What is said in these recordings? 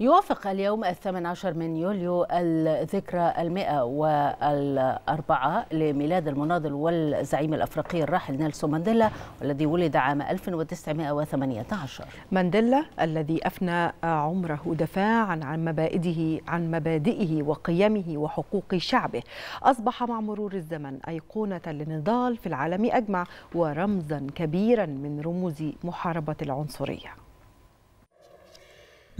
يوافق اليوم الثامن عشر من يوليو الذكرى المئة والأربعة لميلاد المناضل والزعيم الأفريقي الراحل نيلسون مانديلا والذي ولد عام 1918 مانديلا الذي أفنى عمره دفاعا عن مبادئه عن مبادئه وقيمه وحقوق شعبه أصبح مع مرور الزمن أيقونة للنضال في العالم أجمع ورمزا كبيرا من رموز محاربة العنصرية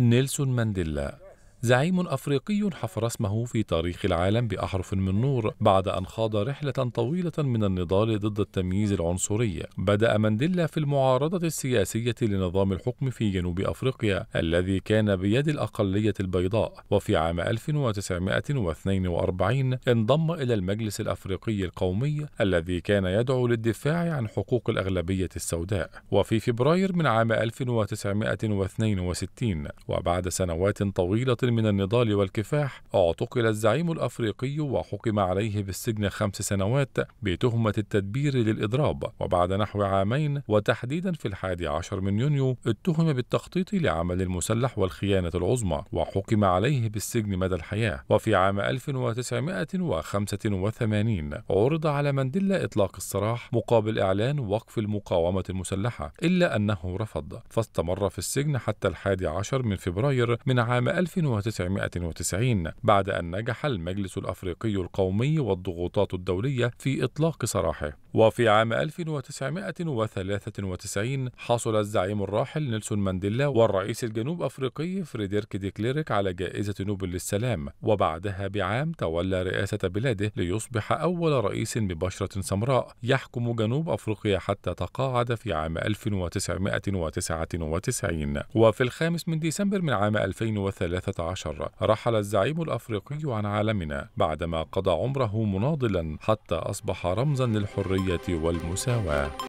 نيلسون مانديلا زعيم أفريقي حفر اسمه في تاريخ العالم بأحرف من نور بعد أن خاض رحلة طويلة من النضال ضد التمييز العنصري بدأ مانديلا في المعارضة السياسية لنظام الحكم في جنوب أفريقيا الذي كان بيد الأقلية البيضاء وفي عام 1942 انضم إلى المجلس الأفريقي القومي الذي كان يدعو للدفاع عن حقوق الأغلبية السوداء وفي فبراير من عام 1962 وبعد سنوات طويلة من النضال والكفاح اعتقل الزعيم الافريقي وحكم عليه بالسجن خمس سنوات بتهمة التدبير للإضراب وبعد نحو عامين وتحديدا في الحادي عشر من يونيو اتهم بالتخطيط لعمل المسلح والخيانة العظمى وحكم عليه بالسجن مدى الحياة وفي عام 1985 عرض على مانديلا إطلاق السراح مقابل إعلان وقف المقاومة المسلحة إلا أنه رفض فاستمر في السجن حتى الحادي عشر من فبراير من عام 1990 بعد أن نجح المجلس الأفريقي القومي والضغوطات الدولية في إطلاق سراحه وفي عام 1993 حصل الزعيم الراحل نيلسون مانديلا والرئيس الجنوب أفريقي فريدريك ديكليريك على جائزة نوبل للسلام وبعدها بعام تولى رئاسة بلاده ليصبح أول رئيس ببشرة سمراء يحكم جنوب أفريقيا حتى تقاعد في عام 1999 وفي الخامس من ديسمبر من عام 2013 رحل الزعيم الأفريقي عن عالمنا بعدما قضى عمره مناضلا حتى أصبح رمزا للحرية والمساواة